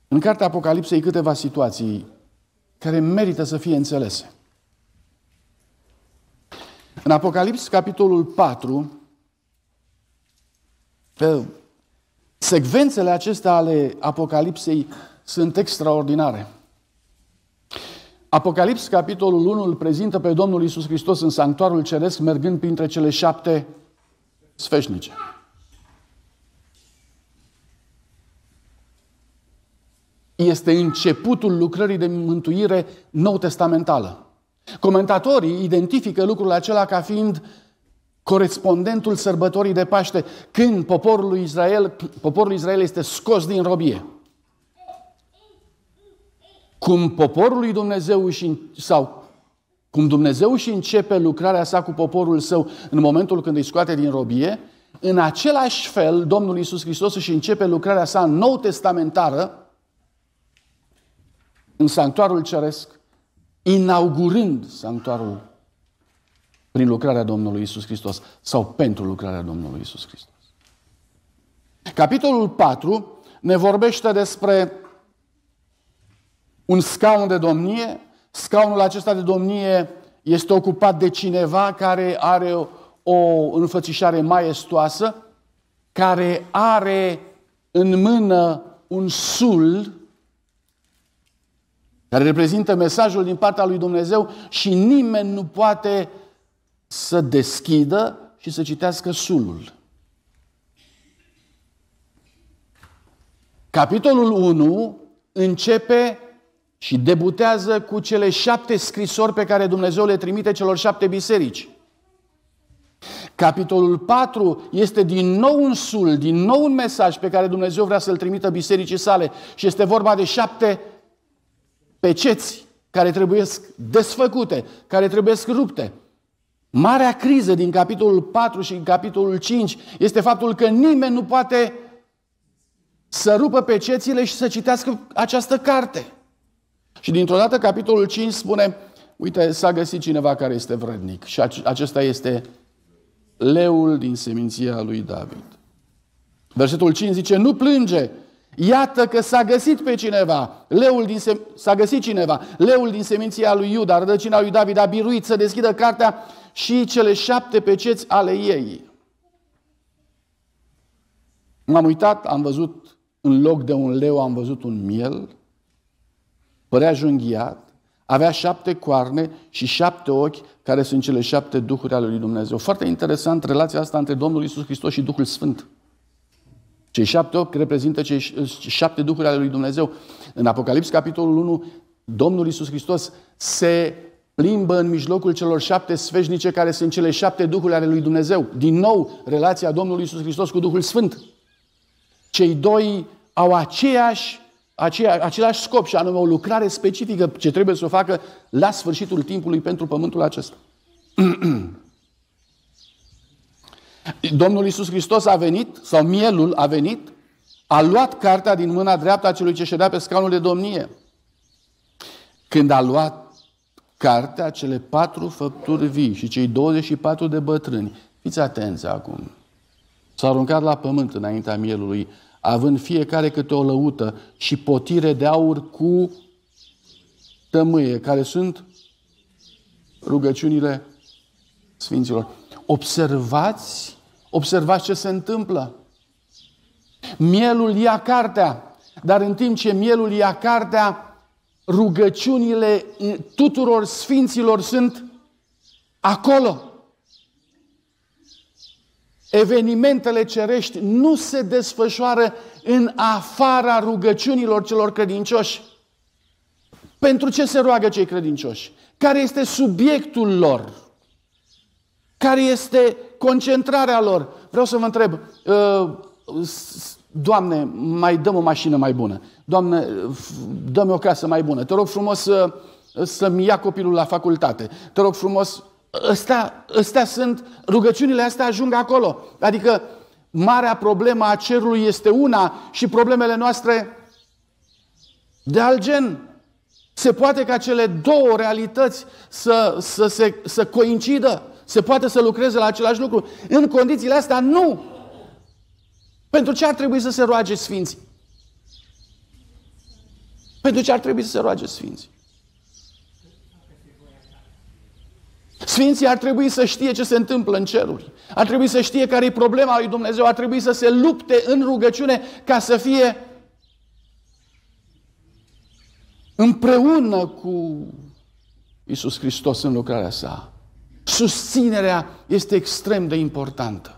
în cartea Apocalipsei câteva situații care merită să fie înțelese. În Apocalips, capitolul 4, Secvențele acestea ale Apocalipsei sunt extraordinare. Apocalips, capitolul 1, îl prezintă pe Domnul Isus Hristos în sanctuarul ceresc, mergând printre cele șapte sfeșnice. Este începutul lucrării de mântuire nou-testamentală. Comentatorii identifică lucrul acela ca fiind uh, corespondentul sărbătorii de Paște, când poporul lui Israel, poporul Israel este scos din robie. Cum poporul lui Dumnezeu și, sau cum Dumnezeu și începe lucrarea sa cu poporul său în momentul când îi scoate din robie, în același fel Domnul Isus Hristos și începe lucrarea sa nou testamentară în sanctuarul ceresc, inaugurând sanctuarul prin lucrarea Domnului Isus Hristos sau pentru lucrarea Domnului Isus Hristos. Capitolul 4 ne vorbește despre un scaun de domnie. Scaunul acesta de domnie este ocupat de cineva care are o înfățișare maestoasă, care are în mână un sul care reprezintă mesajul din partea lui Dumnezeu și nimeni nu poate să deschidă și să citească sulul. Capitolul 1 începe și debutează cu cele șapte scrisori pe care Dumnezeu le trimite celor șapte biserici. Capitolul 4 este din nou un sul, din nou un mesaj pe care Dumnezeu vrea să-l trimită bisericii sale și este vorba de șapte peceți care trebuie desfăcute, care trebuie rupte. Marea criză din capitolul 4 și din capitolul 5 este faptul că nimeni nu poate să rupă pe cețile și să citească această carte. Și dintr-o dată capitolul 5 spune, uite, s-a găsit cineva care este vrednic și acesta este leul din seminția lui David. Versetul 5 zice, nu plânge, Iată că s-a găsit pe cineva, leul din sem- s-a găsit cineva, leul din seminția lui Iuda, rădăcina lui David, a biruit să deschidă cartea și cele șapte peceți ale ei. M-am uitat, am văzut în loc de un leu, am văzut un miel, părea junghiat, avea șapte coarne și șapte ochi, care sunt cele șapte duhuri ale lui Dumnezeu. Foarte interesant relația asta între Domnul Isus Hristos și Duhul Sfânt. Cei șapte ochi reprezintă cei șapte duhuri ale lui Dumnezeu. În Apocalips, capitolul 1, Domnul Isus Hristos se plimbă în mijlocul celor șapte sfeșnice care sunt cele șapte duhuri ale lui Dumnezeu. Din nou, relația Domnului Isus Hristos cu Duhul Sfânt. Cei doi au aceeași, aceea, același scop și anume o lucrare specifică ce trebuie să o facă la sfârșitul timpului pentru pământul acesta. Domnul Isus Hristos a venit, sau mielul a venit, a luat cartea din mâna dreaptă a celui ce ședea pe scaunul de domnie. Când a luat cartea cele patru făpturi vii și cei 24 de bătrâni. Fiți atenți acum. S-au aruncat la pământ înaintea mielului, având fiecare câte o lăută și potire de aur cu tămâie, care sunt rugăciunile Sfinților. Observați, observați ce se întâmplă. Mielul ia cartea, dar în timp ce mielul ia cartea, rugăciunile tuturor sfinților sunt acolo. Evenimentele cerești nu se desfășoară în afara rugăciunilor celor credincioși. Pentru ce se roagă cei credincioși? Care este subiectul lor? Care este concentrarea lor? Vreau să vă întreb, uh, Doamne, mai dăm o mașină mai bună. Doamne, dă-mi o casă mai bună, te rog frumos să, să-mi ia copilul la facultate, te rog frumos, ăsta, ăsta sunt, rugăciunile astea ajung acolo. Adică marea problemă a cerului este una și problemele noastre de alt gen. Se poate ca cele două realități să, să, să, să coincidă. Se poate să lucreze la același lucru. În condițiile astea, nu. Pentru ce ar trebui să se roage sfinții? Pentru păi, ce ar trebui să se roage Sfinții? Sfinții ar trebui să știe ce se întâmplă în ceruri. Ar trebui să știe care e problema lui Dumnezeu. Ar trebui să se lupte în rugăciune ca să fie împreună cu Isus Hristos în lucrarea sa. Susținerea este extrem de importantă.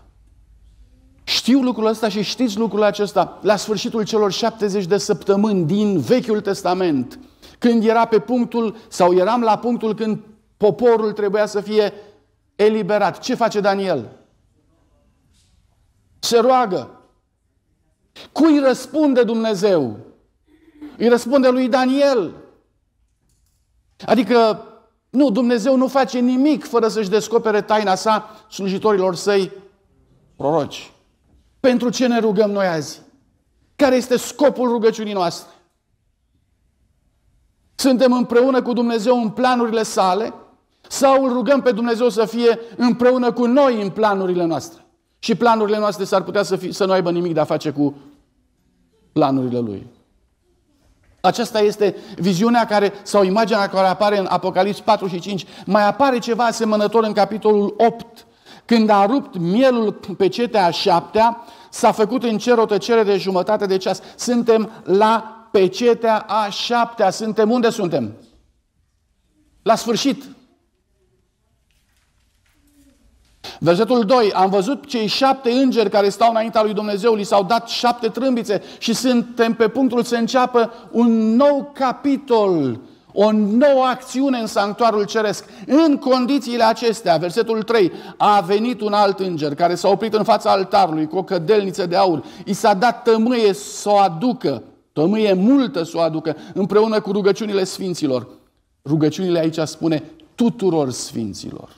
Știu lucrul ăsta și știți lucrul acesta la sfârșitul celor 70 de săptămâni din Vechiul Testament, când era pe punctul, sau eram la punctul când poporul trebuia să fie eliberat. Ce face Daniel? Se roagă. Cui răspunde Dumnezeu? Îi răspunde lui Daniel. Adică, nu, Dumnezeu nu face nimic fără să-și descopere taina sa slujitorilor săi proroci. Pentru ce ne rugăm noi azi? Care este scopul rugăciunii noastre? Suntem împreună cu Dumnezeu în planurile sale sau îl rugăm pe Dumnezeu să fie împreună cu noi în planurile noastre? Și planurile noastre s-ar putea să, fi, să nu aibă nimic de a face cu planurile Lui. Aceasta este viziunea care, sau imaginea care apare în Apocalips 4 și 5. Mai apare ceva asemănător în capitolul 8, când a rupt mielul pe cetea a șaptea, s-a făcut în cer o tăcere de jumătate de ceas. Suntem la pecetea a șaptea. Suntem unde suntem? La sfârșit. Versetul 2. Am văzut cei șapte îngeri care stau înaintea lui Dumnezeu, li s-au dat șapte trâmbițe și suntem pe punctul să înceapă un nou capitol o nouă acțiune în sanctuarul ceresc. În condițiile acestea, versetul 3, a venit un alt înger care s-a oprit în fața altarului cu o cădelniță de aur. I s-a dat tămâie să o aducă, tămâie multă să o aducă, împreună cu rugăciunile sfinților. Rugăciunile aici spune tuturor sfinților.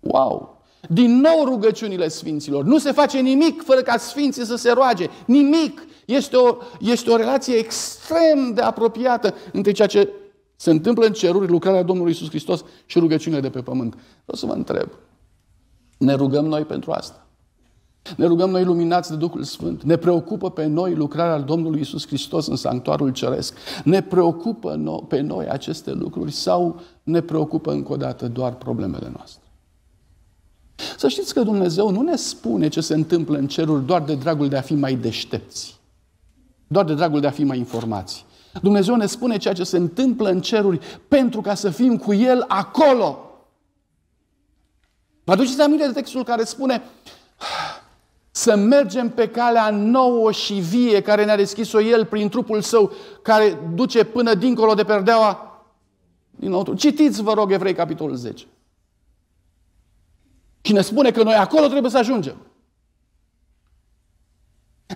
Wow! Din nou rugăciunile sfinților. Nu se face nimic fără ca sfinții să se roage. Nimic. Este o, este o relație extrem de apropiată între ceea ce se întâmplă în ceruri, lucrarea Domnului Isus Hristos și rugăciunea de pe pământ. Vreau să vă întreb, ne rugăm noi pentru asta? Ne rugăm noi luminați de Duhul Sfânt. Ne preocupă pe noi lucrarea Domnului Isus Hristos în sanctuarul ceresc. Ne preocupă no- pe noi aceste lucruri sau ne preocupă încă o dată doar problemele noastre? Să știți că Dumnezeu nu ne spune ce se întâmplă în ceruri doar de dragul de a fi mai deștepți. Doar de dragul de a fi mai informați. Dumnezeu ne spune ceea ce se întâmplă în ceruri pentru ca să fim cu El acolo. Vă aduceți aminte de textul care spune să mergem pe calea nouă și vie care ne-a deschis-o El prin trupul Său, care duce până dincolo de perdeaua dinăuntru. Citiți, vă rog, Evrei, capitolul 10. Și ne spune că noi acolo trebuie să ajungem.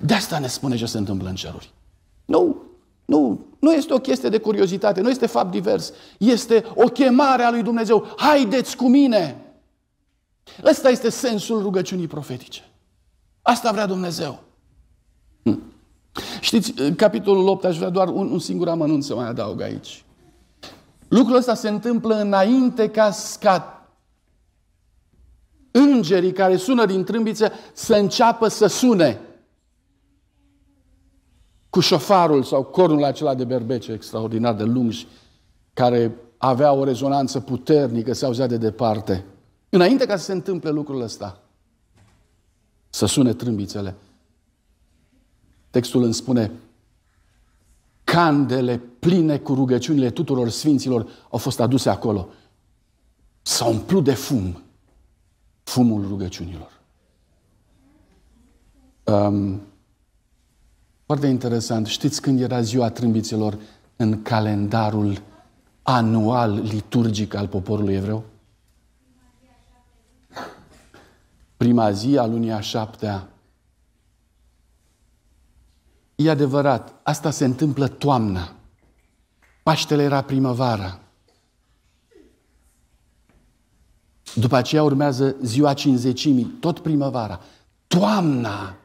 De asta ne spune ce se întâmplă în ceruri. Nu, nu, nu este o chestie de curiozitate, nu este fapt divers. Este o chemare a lui Dumnezeu. Haideți cu mine! Ăsta este sensul rugăciunii profetice. Asta vrea Dumnezeu. Hm. Știți, capitolul 8, aș vrea doar un, un singur amănunt să mai adaug aici. Lucrul ăsta se întâmplă înainte ca, scat îngerii care sună din trâmbiță să înceapă să sune cu șofarul sau cornul acela de berbece extraordinar de lung care avea o rezonanță puternică, se auzea de departe. Înainte ca să se întâmple lucrul ăsta, să sune trâmbițele, textul îmi spune, candele pline cu rugăciunile tuturor sfinților au fost aduse acolo. S-au umplut de fum, fumul rugăciunilor. Um, foarte interesant. Știți când era ziua trâmbiților în calendarul anual liturgic al poporului evreu? Prima zi a lunii a șaptea. E adevărat, asta se întâmplă toamna. Paștele era primăvara. După aceea urmează ziua cinzecimii, tot primăvara. Toamna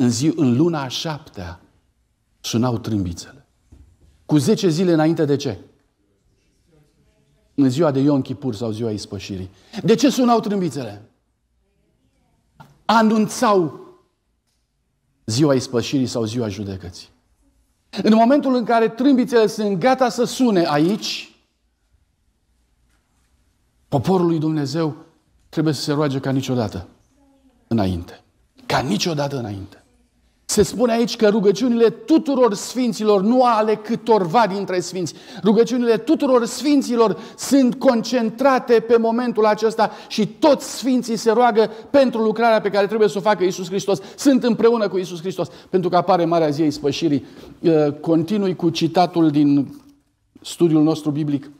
în, zi, în luna a șaptea, sunau trâmbițele. Cu zece zile înainte de ce? În ziua de Ion Kipur sau ziua ispășirii. De ce sunau trâmbițele? Anunțau ziua ispășirii sau ziua judecății. În momentul în care trâmbițele sunt gata să sune aici, poporul lui Dumnezeu trebuie să se roage ca niciodată înainte. Ca niciodată înainte. Se spune aici că rugăciunile tuturor sfinților, nu ale câtorva dintre sfinți, rugăciunile tuturor sfinților sunt concentrate pe momentul acesta și toți sfinții se roagă pentru lucrarea pe care trebuie să o facă Isus Hristos. Sunt împreună cu Isus Hristos, pentru că apare Marea Ziei Spășirii. Uh, continui cu citatul din studiul nostru biblic.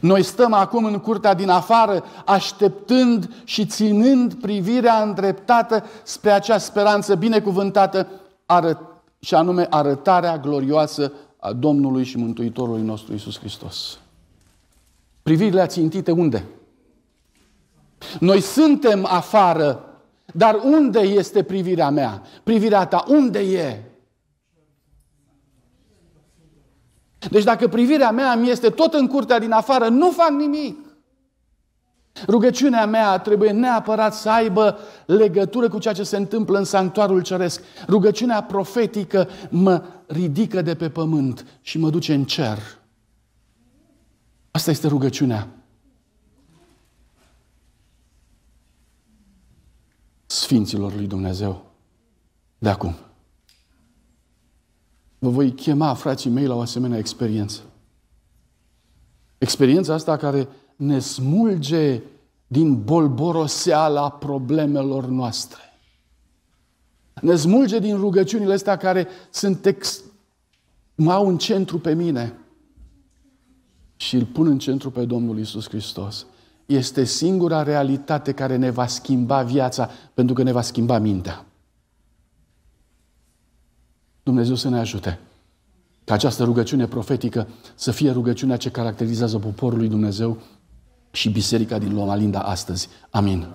Noi stăm acum în curtea din afară, așteptând și ținând privirea îndreptată spre acea speranță binecuvântată, și anume arătarea glorioasă a Domnului și Mântuitorului nostru Isus Hristos. Privirile ațintite unde? Noi suntem afară, dar unde este privirea mea? Privirea ta unde e? Deci dacă privirea mea mi este tot în curtea din afară, nu fac nimic. Rugăciunea mea trebuie neapărat să aibă legătură cu ceea ce se întâmplă în sanctuarul ceresc. Rugăciunea profetică mă ridică de pe pământ și mă duce în cer. Asta este rugăciunea. Sfinților lui Dumnezeu de acum vă voi chema, frații mei, la o asemenea experiență. Experiența asta care ne smulge din bolboroseala problemelor noastre. Ne smulge din rugăciunile astea care sunt ex... mă au în centru pe mine și îl pun în centru pe Domnul Isus Hristos. Este singura realitate care ne va schimba viața, pentru că ne va schimba mintea. Dumnezeu să ne ajute ca această rugăciune profetică să fie rugăciunea ce caracterizează poporul lui Dumnezeu și biserica din Loma Linda astăzi. Amin.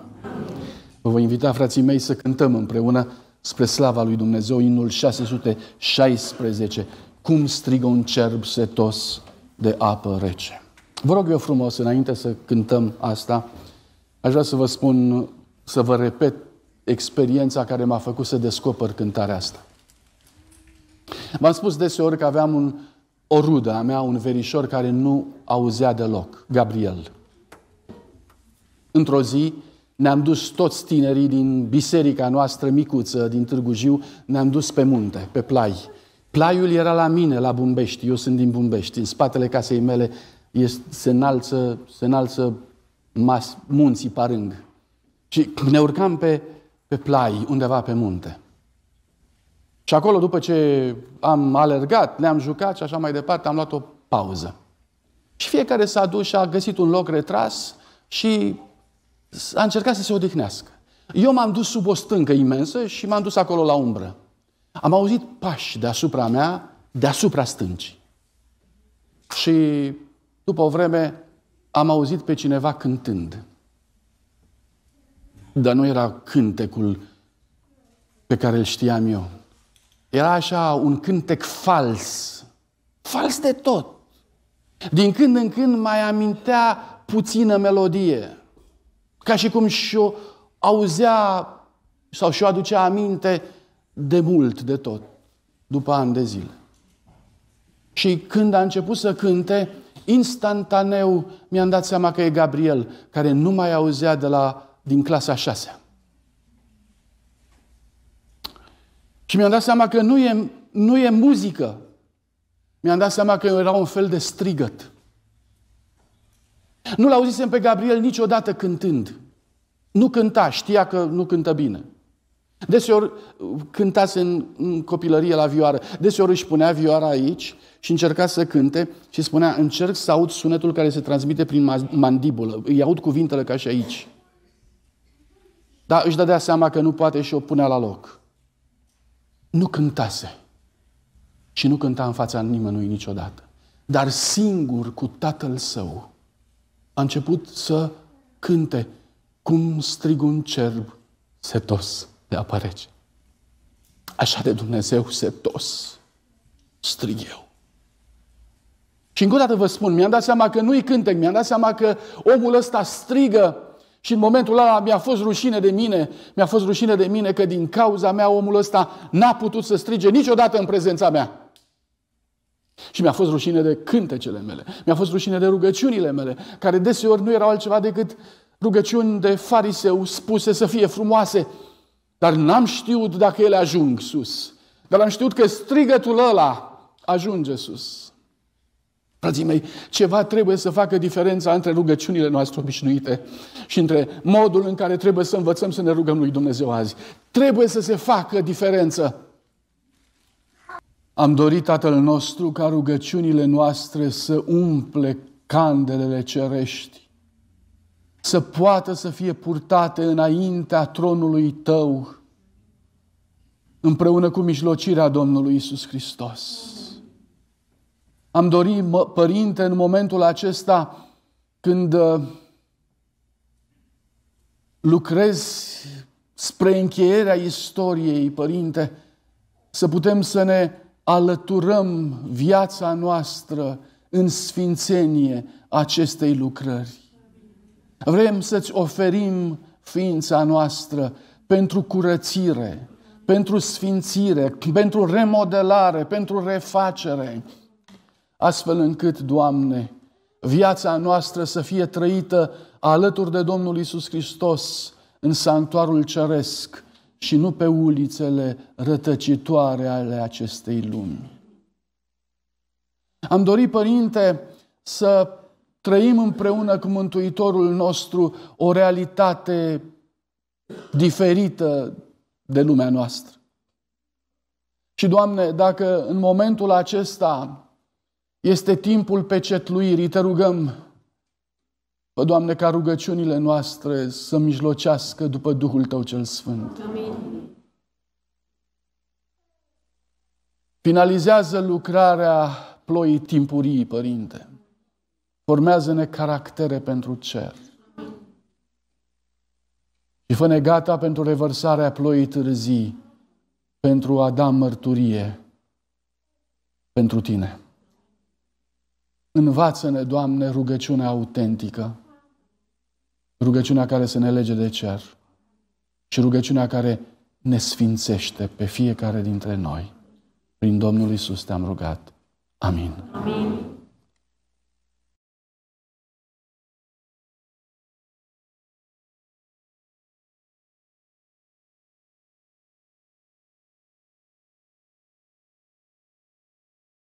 Vă voi invita, frații mei, să cântăm împreună spre slava lui Dumnezeu, inul 616, Cum strigă un cerb setos de apă rece. Vă rog eu frumos, înainte să cântăm asta, aș vrea să vă spun, să vă repet experiența care m-a făcut să descoper cântarea asta. V-am spus deseori că aveam un, o rudă a mea, un verișor care nu auzea deloc, Gabriel. Într-o zi ne-am dus toți tinerii din biserica noastră micuță din Târgu Jiu, ne-am dus pe munte, pe plai. Plaiul era la mine, la Bumbești, eu sunt din Bumbești, în spatele casei mele este, se înalță, se înalță mas, munții Parâng. Și ne urcam pe, pe plai, undeva pe munte. Și acolo, după ce am alergat, ne-am jucat și așa mai departe, am luat o pauză. Și fiecare s-a dus și a găsit un loc retras și a încercat să se odihnească. Eu m-am dus sub o stâncă imensă și m-am dus acolo la umbră. Am auzit pași deasupra mea, deasupra stâncii. Și după o vreme am auzit pe cineva cântând. Dar nu era cântecul pe care îl știam eu. Era așa un cântec fals, fals de tot. Din când în când mai amintea puțină melodie, ca și cum și-o auzea sau și-o aducea aminte de mult de tot, după ani de zile. Și când a început să cânte, instantaneu mi-am dat seama că e Gabriel, care nu mai auzea de la, din clasa șasea. Și mi-am dat seama că nu e, nu e muzică. Mi-am dat seama că era un fel de strigăt. Nu-l auzisem pe Gabriel niciodată cântând. Nu cânta, știa că nu cântă bine. Deseori uh, cântase în, în copilărie la vioară, deseori își punea vioara aici și încerca să cânte și spunea, încerc să aud sunetul care se transmite prin mandibulă, îi aud cuvintele ca și aici. Dar își dădea seama că nu poate și o punea la loc nu cântase și nu cânta în fața nimănui niciodată, dar singur cu tatăl său a început să cânte cum strig un cerb setos de apărece. Așa de Dumnezeu setos strig eu. Și încă o dată vă spun, mi-am dat seama că nu-i cântec, mi-am dat seama că omul ăsta strigă și în momentul ăla mi-a fost rușine de mine, mi-a fost rușine de mine că din cauza mea omul ăsta n-a putut să strige niciodată în prezența mea. Și mi-a fost rușine de cântecele mele, mi-a fost rușine de rugăciunile mele, care deseori nu erau altceva decât rugăciuni de fariseu spuse să fie frumoase, dar n-am știut dacă ele ajung sus. Dar am știut că strigătul ăla ajunge sus. Frații mei, ceva trebuie să facă diferența între rugăciunile noastre obișnuite și între modul în care trebuie să învățăm să ne rugăm lui Dumnezeu azi. Trebuie să se facă diferență. Am dorit Tatăl nostru ca rugăciunile noastre să umple candelele cerești, să poată să fie purtate înaintea tronului tău, împreună cu mijlocirea Domnului Isus Hristos. Am dorit, mă, Părinte, în momentul acesta, când uh, lucrezi spre încheierea istoriei, Părinte, să putem să ne alăturăm viața noastră în sfințenie acestei lucrări. Vrem să-ți oferim ființa noastră pentru curățire, pentru sfințire, pentru remodelare, pentru refacere, astfel încât, Doamne, viața noastră să fie trăită alături de Domnul Isus Hristos în sanctuarul ceresc și nu pe ulițele rătăcitoare ale acestei lumi. Am dorit, Părinte, să trăim împreună cu Mântuitorul nostru o realitate diferită de lumea noastră. Și, Doamne, dacă în momentul acesta este timpul pecetluirii, te rugăm, Pă, Doamne, ca rugăciunile noastre să mijlocească după Duhul Tău cel Sfânt. Amin. Finalizează lucrarea ploii timpurii, Părinte. Formează-ne caractere pentru cer. Și fă gata pentru revărsarea ploii târzii, pentru a da mărturie pentru Tine. Învață-ne, Doamne, rugăciunea autentică, rugăciunea care să ne lege de cer și rugăciunea care ne sfințește pe fiecare dintre noi. Prin Domnul Isus te-am rugat. Amin. Amin.